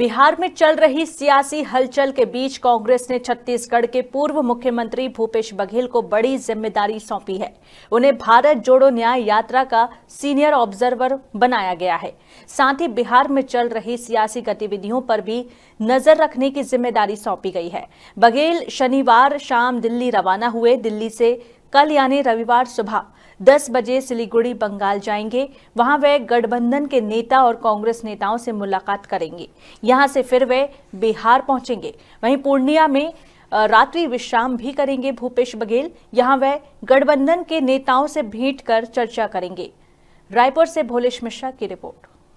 बिहार में चल रही सियासी हलचल के बीच कांग्रेस ने छत्तीसगढ़ के पूर्व मुख्यमंत्री भूपेश बघेल को बड़ी जिम्मेदारी सौंपी है उन्हें भारत जोड़ो न्याय यात्रा का सीनियर ऑब्जर्वर बनाया गया है साथ ही बिहार में चल रही सियासी गतिविधियों पर भी नजर रखने की जिम्मेदारी सौंपी गई है बघेल शनिवार शाम दिल्ली रवाना हुए दिल्ली से कल यानी रविवार सुबह दस बजे सिलीगुड़ी बंगाल जाएंगे वहां वे गठबंधन के नेता और कांग्रेस नेताओं से मुलाकात करेंगे यहां से फिर वे बिहार पहुंचेंगे वहीं पूर्णिया में रात्रि विश्राम भी करेंगे भूपेश बघेल यहां वह गठबंधन के नेताओं से भेंट कर चर्चा करेंगे रायपुर से भोलेश मिश्रा की रिपोर्ट